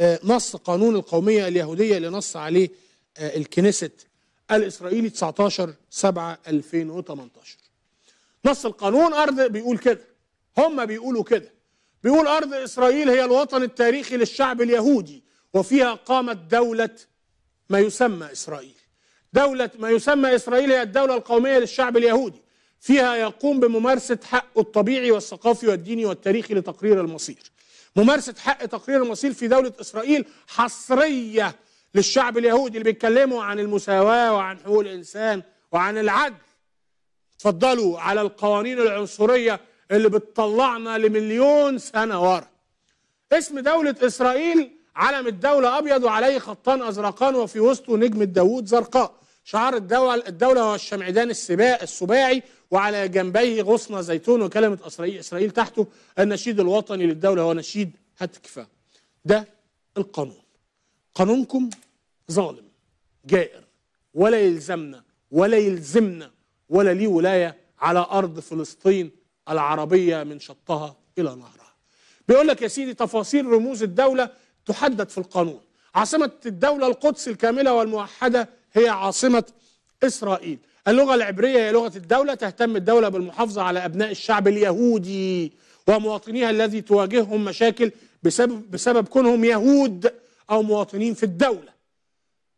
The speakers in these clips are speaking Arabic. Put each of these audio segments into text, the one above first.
آه، نص قانون القومية اليهودية اللي نص عليه آه، الكنيست الإسرائيلي 19 7 2018 نص القانون أرض بيقول كده هم بيقولوا كده بيقول أرض إسرائيل هي الوطن التاريخي للشعب اليهودي وفيها قامت دولة ما يسمى إسرائيل دولة ما يسمى إسرائيل هي الدولة القومية للشعب اليهودي فيها يقوم بممارسة حقه الطبيعي والثقافي والديني والتاريخي لتقرير المصير ممارسه حق تقرير المصير في دوله اسرائيل حصريه للشعب اليهودي اللي بيتكلموا عن المساواه وعن حقوق الانسان وعن العدل اتفضلوا على القوانين العنصريه اللي بتطلعنا لمليون سنه ورا اسم دوله اسرائيل علم الدوله ابيض وعليه خطان ازرقان وفي وسطه نجمه داوود زرقاء شعار الدول الدولة هو الشمعدان السباعي وعلى جنبيه غصن زيتون وكلمة إسرائيل, إسرائيل تحته النشيد الوطني للدولة هو نشيد هتكفى ده القانون قانونكم ظالم جائر ولا يلزمنا ولا يلزمنا ولا ليه ولاية على أرض فلسطين العربية من شطها إلى نهرها بيقول لك يا سيدي تفاصيل رموز الدولة تحدد في القانون عاصمة الدولة القدس الكاملة والموحدة هي عاصمة إسرائيل اللغة العبرية هي لغة الدولة تهتم الدولة بالمحافظة على أبناء الشعب اليهودي ومواطنيها الذي تواجههم مشاكل بسبب, بسبب كونهم يهود أو مواطنين في الدولة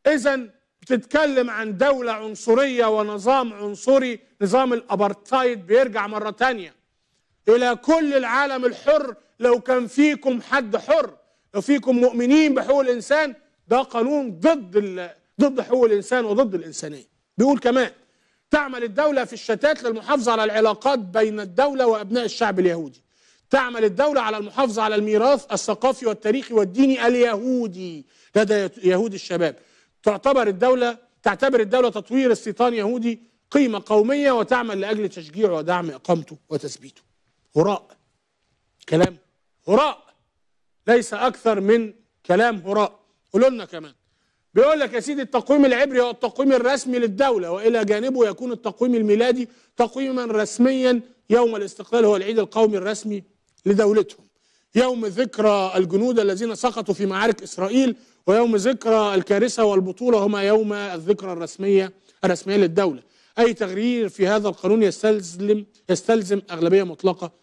إذا بتتكلم عن دولة عنصرية ونظام عنصري نظام الأبرتايد بيرجع مرة تانية إلى كل العالم الحر لو كان فيكم حد حر لو فيكم مؤمنين بحقوق الإنسان ده قانون ضد ضد حقوق الإنسان وضد الإنسانية بيقول كمان تعمل الدولة في الشتات للمحافظة على العلاقات بين الدولة وأبناء الشعب اليهودي تعمل الدولة على المحافظة على الميراث الثقافي والتاريخي والديني اليهودي لدى يهود الشباب تعتبر الدولة تعتبر الدولة تطوير استيطان يهودي قيمة قومية وتعمل لأجل تشجيعه ودعم إقامته وتثبيته هراء كلام هراء ليس أكثر من كلام هراء قولوا لنا كمان بيقول لك يا سيدي التقويم العبري هو التقويم الرسمي للدولة وإلى جانبه يكون التقويم الميلادي تقويما رسميا يوم الاستقلال هو العيد القومي الرسمي لدولتهم يوم ذكرى الجنود الذين سقطوا في معارك إسرائيل ويوم ذكرى الكارثة والبطولة هما يوم الذكرى الرسمية الرسمية للدولة أي تغيير في هذا القانون يستلزم يستلزم أغلبية مطلقة